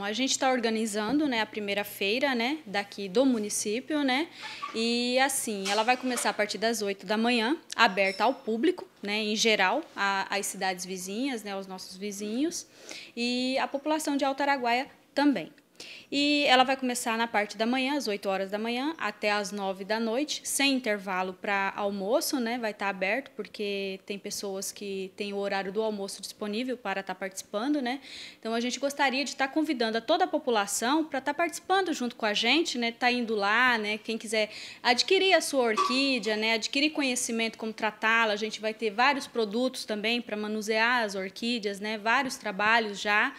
Então, a gente está organizando né, a primeira feira né, daqui do município, né? E assim, ela vai começar a partir das 8 da manhã, aberta ao público, né, em geral, às cidades vizinhas, né, aos nossos vizinhos, e a população de Altaraguaia também. E ela vai começar na parte da manhã, às 8 horas da manhã, até às 9 da noite, sem intervalo para almoço, né? Vai estar tá aberto, porque tem pessoas que têm o horário do almoço disponível para estar tá participando, né? Então a gente gostaria de estar tá convidando a toda a população para estar tá participando junto com a gente, né? Tá indo lá, né? Quem quiser adquirir a sua orquídea, né? Adquirir conhecimento como tratá-la, a gente vai ter vários produtos também para manusear as orquídeas, né? Vários trabalhos já.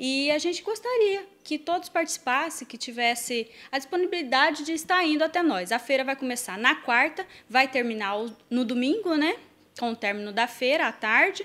E a gente gostaria que todos participassem, que tivesse a disponibilidade de estar indo até nós. A feira vai começar na quarta, vai terminar no domingo, né? Com o término da feira, à tarde.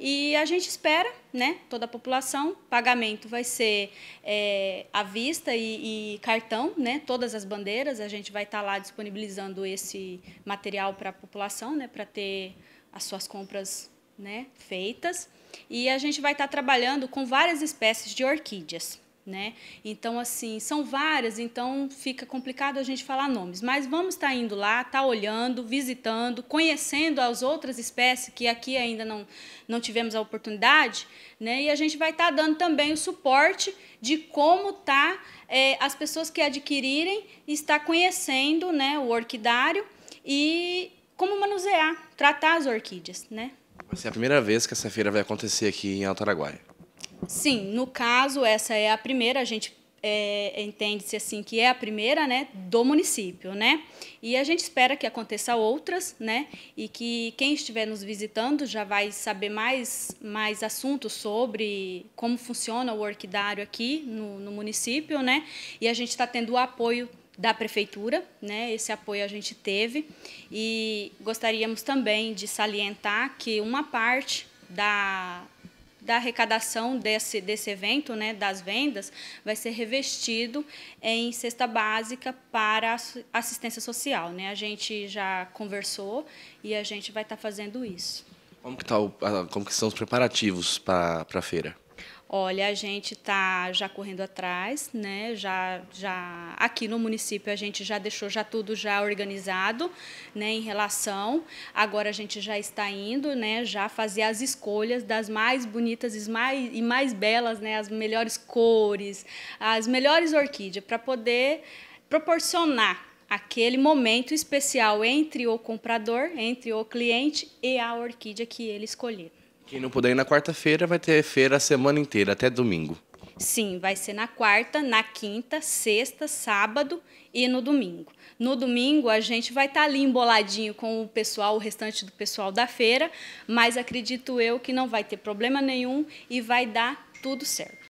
E a gente espera, né? Toda a população. Pagamento vai ser é, à vista e, e, cartão, né? Todas as bandeiras. A gente vai estar lá disponibilizando esse material para a população, né? Para ter as suas compras né, feitas e a gente vai estar trabalhando com várias espécies de orquídeas. Né? Então, assim, são várias, então fica complicado a gente falar nomes. Mas vamos estar indo lá, estar tá olhando, visitando, conhecendo as outras espécies que aqui ainda não, não tivemos a oportunidade, né? E a gente vai estar dando também o suporte de como tá é, as pessoas que adquirirem estar conhecendo né, o orquidário e como manusear, tratar as orquídeas, né? Vai ser a primeira vez que essa feira vai acontecer aqui em Alto Araguaia. Sim, no caso, essa é a primeira, a gente é, entende-se assim que é a primeira né, do município, né? E a gente espera que aconteça outras, né? E que quem estiver nos visitando já vai saber mais, mais assuntos sobre como funciona o orquidário aqui no, no município, né? E a gente está tendo o apoio da prefeitura, né? Esse apoio a gente teve e gostaríamos também de salientar que uma parte da da arrecadação desse, desse evento, né, das vendas, vai ser revestido em cesta básica para assistência social. Né? A gente já conversou e a gente vai estar tá fazendo isso. Como que, tá o, como que são os preparativos para a feira? Olha, a gente está já correndo atrás, né? Já, já aqui no município a gente já deixou já tudo já organizado, né? Em relação, agora a gente já está indo, né? Já fazer as escolhas das mais bonitas e mais, e mais belas, né? As melhores cores, as melhores orquídeas para poder proporcionar aquele momento especial entre o comprador, entre o cliente e a orquídea que ele escolher. Quem não puder ir na quarta-feira, vai ter feira a semana inteira, até domingo. Sim, vai ser na quarta, na quinta, sexta, sábado e no domingo. No domingo a gente vai estar tá ali emboladinho com o pessoal, o restante do pessoal da feira, mas acredito eu que não vai ter problema nenhum e vai dar tudo certo.